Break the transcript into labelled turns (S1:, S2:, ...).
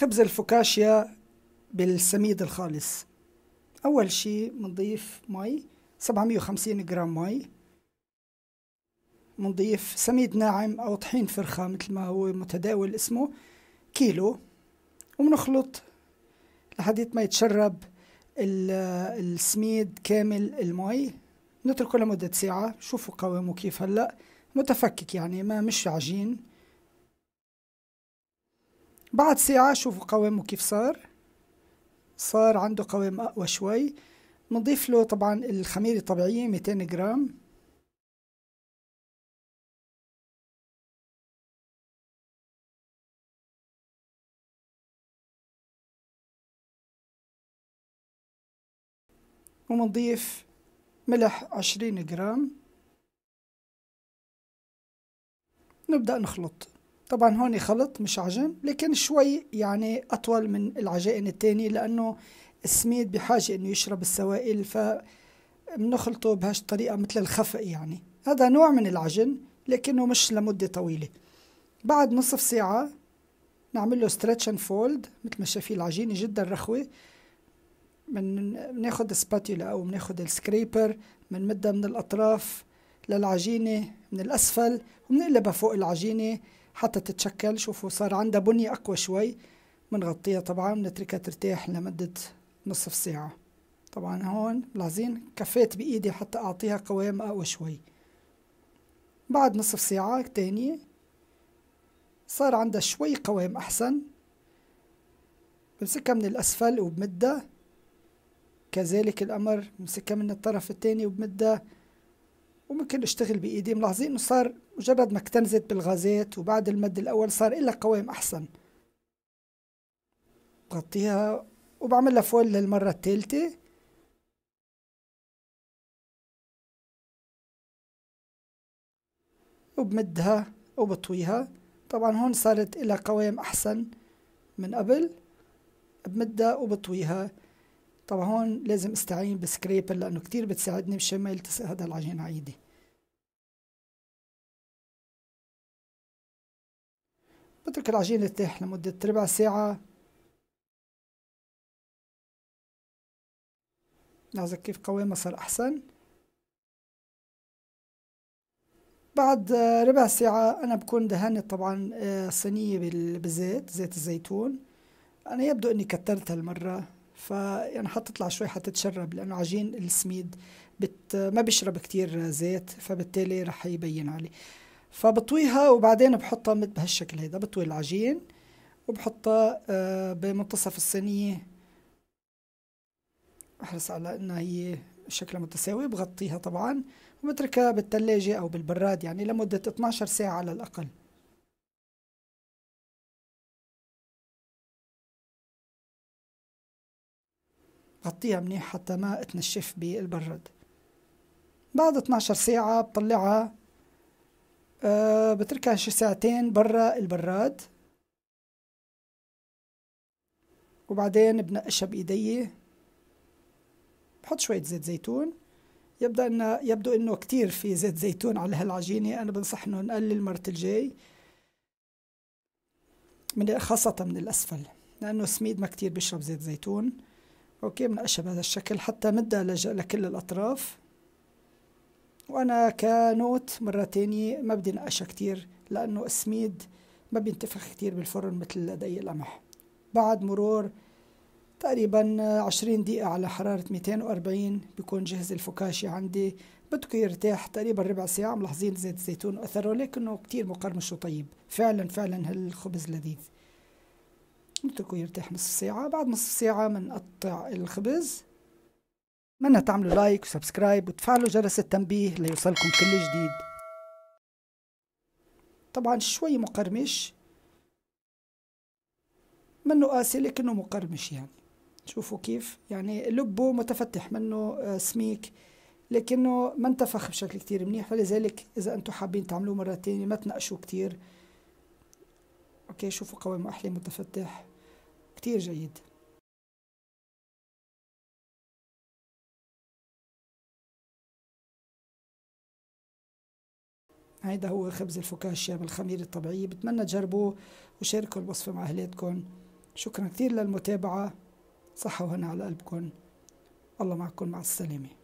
S1: خبز الفوكاشيا بالسميد الخالص أول شي بنضيف مي 750 جرام مي بنضيف سميد ناعم أو طحين فرخة مثل ما هو متداول اسمه كيلو وبنخلط لحديت ما يتشرب السميد كامل المي نتركه لمدة ساعة شوفوا قوامه كيف هلأ متفكك يعني ما مش عجين بعد ساعة شوفوا قوامه كيف صار صار عنده قوام أقوى شوي نضيف له طبعا الخميرة الطبيعية
S2: 200 جرام ومنضيف ملح 20 جرام نبدأ
S1: نخلط طبعا هون خلط مش عجن لكن شوي يعني أطول من العجائن الثاني لأنه السميد بحاجة أنه يشرب السوائل ف فبنخلطه بهالطريقة مثل الخفق يعني هذا نوع من العجن لكنه مش لمدة طويلة بعد نصف ساعة نعمل له ستريتش اند فولد مثل ما شايفين العجينة جدا رخوة من بناخذ سباتيولا أو بناخذ السكريبر بنمدها من, من الأطراف للعجينة من الأسفل وبنقلبها فوق العجينة حتى تتشكل شوفوا صار عندها بنية أقوى شوي بنغطيها طبعا بنتركها ترتاح لمدة نصف ساعة طبعا هون ملاحظين كفيت بإيدي حتى أعطيها قوام أقوى شوي بعد نصف ساعة تانية صار عندها شوي قوام أحسن بمسكها من الأسفل وبمدها كذلك الأمر بمسكها من الطرف التاني وبمدها وممكن اشتغل بايدي ملاحظين انه صار مجرد ما اكتنزت بالغازات وبعد المد الاول صار لها قوام احسن بغطيها
S2: وبعمل لها فول للمرة الثالثة وبمدها وبطويها
S1: طبعا هون صارت لها قوام احسن من قبل بمدها وبطويها طبعا هون لازم استعين بسكريبر لانه كتير بتساعدني مشان ما
S2: يلتصق هذا العجين على ايدي بترك العجين يرتاح لمدة ربع ساعة لاحظوا كيف قوامه صار أحسن بعد ربع ساعة أنا بكون
S1: دهنت طبعا آه، صينية بالزيت زيت الزيتون أنا يبدو أني كترت هالمرة فيعني حتطلع شوي حتتشرب لأنه عجين السميد بت ما بيشرب كتير زيت فبالتالي رح يبين عليه فبطويها وبعدين بحطها مت بهالشكل هيدا بطوي العجين وبحطها آه، بمنتصف الصينية بحرص على انها هي شكلها متساوي بغطيها
S2: طبعا وبتركها بالثلاجة او بالبراد يعني لمدة 12 ساعة على الاقل غطيها منيح حتى ما تنشف بالبراد
S1: بعد 12 ساعة بطلعها أه بتركها شي ساعتين برا البراد وبعدين بنقشها بإيدي بحط شوية زيت زيتون يبدأ إنه يبدو إنه كتير في زيت زيتون على هالعجينة أنا بنصح إنه نقلل المرة الجاي من خاصة من الأسفل لأنه سميد ما كتير بيشرب زيت زيتون أوكي بنقشها بهذا الشكل حتى مدها لكل الأطراف وأنا كنوت مرة تانية ما بدي نقشها كتير لأنه السميد ما بينتفخ كتير بالفرن مثل دقيق القمح بعد مرور تقريبا عشرين دقيقة على حرارة 240 بيكون جهز الفوكاشي عندي بدكم يرتاح تقريبا ربع ساعة ملاحظين زيت الزيتون أثره لكنه كتير مقرمش وطيب فعلا فعلا هالخبز لذيذ نتركه يرتاح نص ساعة بعد نص ساعة منقطع الخبز منا تعملوا لايك وسبسكرايب وتفعلوا جرس التنبيه ليوصلكم كل جديد طبعا شوي مقرمش منه قاسي لكنه مقرمش يعني شوفوا كيف يعني لبه متفتح منه آه، سميك لكنه ما انتفخ بشكل كتير منيح فلذلك اذا انتم حابين تعملوه مرة تانية ما تنقشوا كتير
S2: اوكي شوفوا قوامه احلى متفتح كتير جيد هيدا هو خبز الفوكاشيا بالخميرة الطبيعية
S1: بتمنى تجربوه وشاركوا الوصفة مع أهلاتكم شكرا كثير للمتابعة صحة وهنا على قلبكم الله معكم مع السلامة